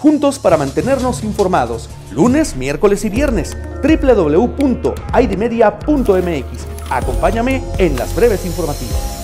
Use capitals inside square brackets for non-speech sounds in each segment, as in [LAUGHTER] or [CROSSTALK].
juntos para mantenernos informados. Lunes, miércoles y viernes, www.idmedia.mx. Acompáñame en las breves informativas.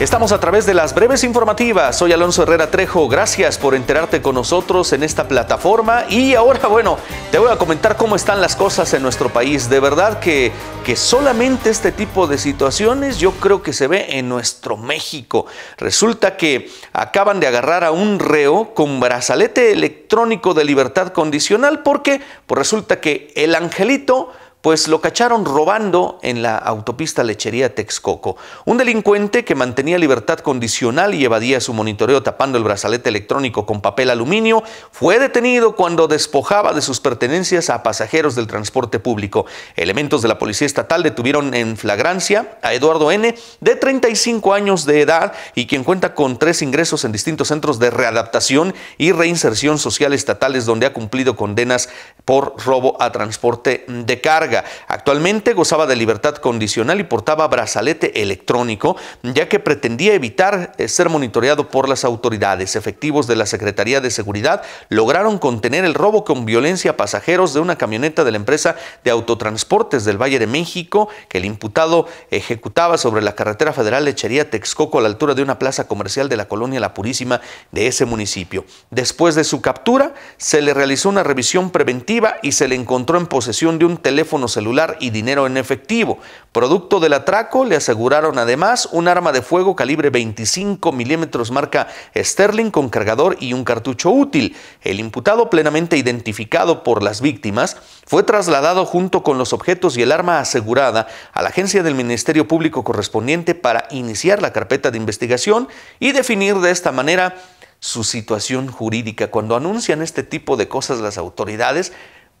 Estamos a través de las breves informativas. Soy Alonso Herrera Trejo. Gracias por enterarte con nosotros en esta plataforma. Y ahora, [LAUGHS] bueno, te voy a comentar cómo están las cosas en nuestro país. De verdad que, que solamente este tipo de situaciones yo creo que se ve en nuestro México. Resulta que acaban de agarrar a un reo con brazalete electrónico de libertad condicional porque pues resulta que el angelito pues lo cacharon robando en la autopista Lechería Texcoco. Un delincuente que mantenía libertad condicional y evadía su monitoreo tapando el brazalete electrónico con papel aluminio, fue detenido cuando despojaba de sus pertenencias a pasajeros del transporte público. Elementos de la Policía Estatal detuvieron en flagrancia a Eduardo N., de 35 años de edad y quien cuenta con tres ingresos en distintos centros de readaptación y reinserción social estatales donde ha cumplido condenas por robo a transporte de carga. Actualmente gozaba de libertad condicional y portaba brazalete electrónico, ya que pretendía evitar eh, ser monitoreado por las autoridades. Efectivos de la Secretaría de Seguridad lograron contener el robo con violencia a pasajeros de una camioneta de la empresa de autotransportes del Valle de México que el imputado ejecutaba sobre la carretera federal Lechería Texcoco a la altura de una plaza comercial de la colonia La Purísima de ese municipio. Después de su captura, se le realizó una revisión preventiva y se le encontró en posesión de un teléfono celular y dinero en efectivo. Producto del atraco le aseguraron además un arma de fuego calibre 25 milímetros marca Sterling con cargador y un cartucho útil. El imputado plenamente identificado por las víctimas fue trasladado junto con los objetos y el arma asegurada a la agencia del Ministerio Público correspondiente para iniciar la carpeta de investigación y definir de esta manera su situación jurídica. Cuando anuncian este tipo de cosas las autoridades,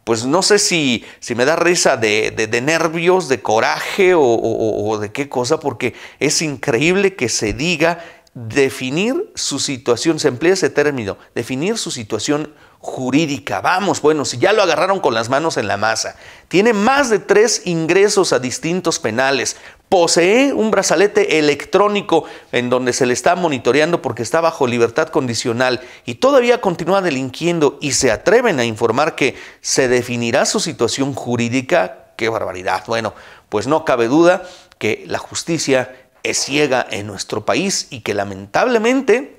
pues no sé si, si me da risa de, de, nervios, de coraje o, o de qué cosa, porque es increíble que se diga definir su situación, se emplea ese término, definir su situación jurídica. Vamos, bueno, si ya lo agarraron con las manos en la masa, tiene más de tres ingresos a distintos penales, posee un brazalete electrónico en donde se le está monitoreando porque está bajo libertad condicional y todavía continúa delinquiendo y se atreven a informar que se definirá su situación jurídica, qué barbaridad. Bueno, pues no cabe duda que la justicia es ciega en nuestro país y que lamentablemente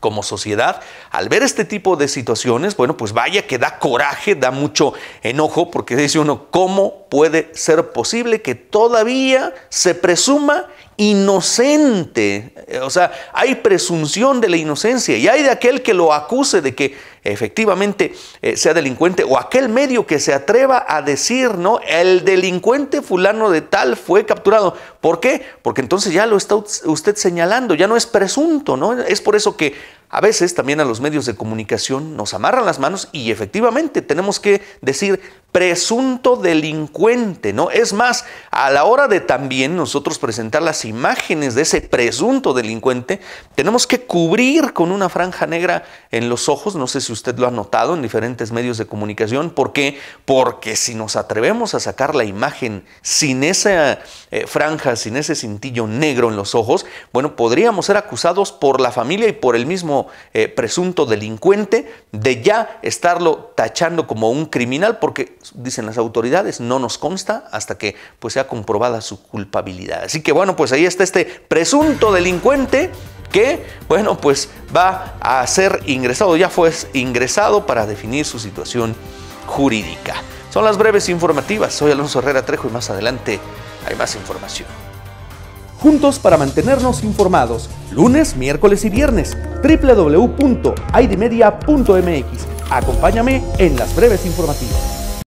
como sociedad, al ver este tipo de situaciones, bueno, pues vaya que da coraje, da mucho enojo, porque dice uno, ¿cómo puede ser posible que todavía se presuma inocente. Eh, o sea, hay presunción de la inocencia y hay de aquel que lo acuse de que efectivamente eh, sea delincuente o aquel medio que se atreva a decir, ¿no? El delincuente fulano de tal fue capturado. ¿Por qué? Porque entonces ya lo está usted señalando, ya no es presunto, ¿no? Es por eso que a veces también a los medios de comunicación nos amarran las manos y efectivamente tenemos que decir presunto delincuente, ¿no? Es más, a la hora de también nosotros presentar las imágenes de ese presunto delincuente, tenemos que cubrir con una franja negra en los ojos, no sé si usted lo ha notado en diferentes medios de comunicación, ¿por qué? Porque si nos atrevemos a sacar la imagen sin esa eh, franja, sin ese cintillo negro en los ojos, bueno, podríamos ser acusados por la familia y por el mismo eh, presunto delincuente de ya estarlo tachando como un criminal, porque dicen las autoridades, no nos consta hasta que pues comprobada su culpabilidad. Así que bueno, pues ahí está este presunto delincuente que, bueno, pues va a ser ingresado, ya fue ingresado para definir su situación jurídica. Son las breves informativas. Soy Alonso Herrera Trejo y más adelante hay más información. Juntos para mantenernos informados, lunes, miércoles y viernes, www.idmedia.mx. Acompáñame en las breves informativas.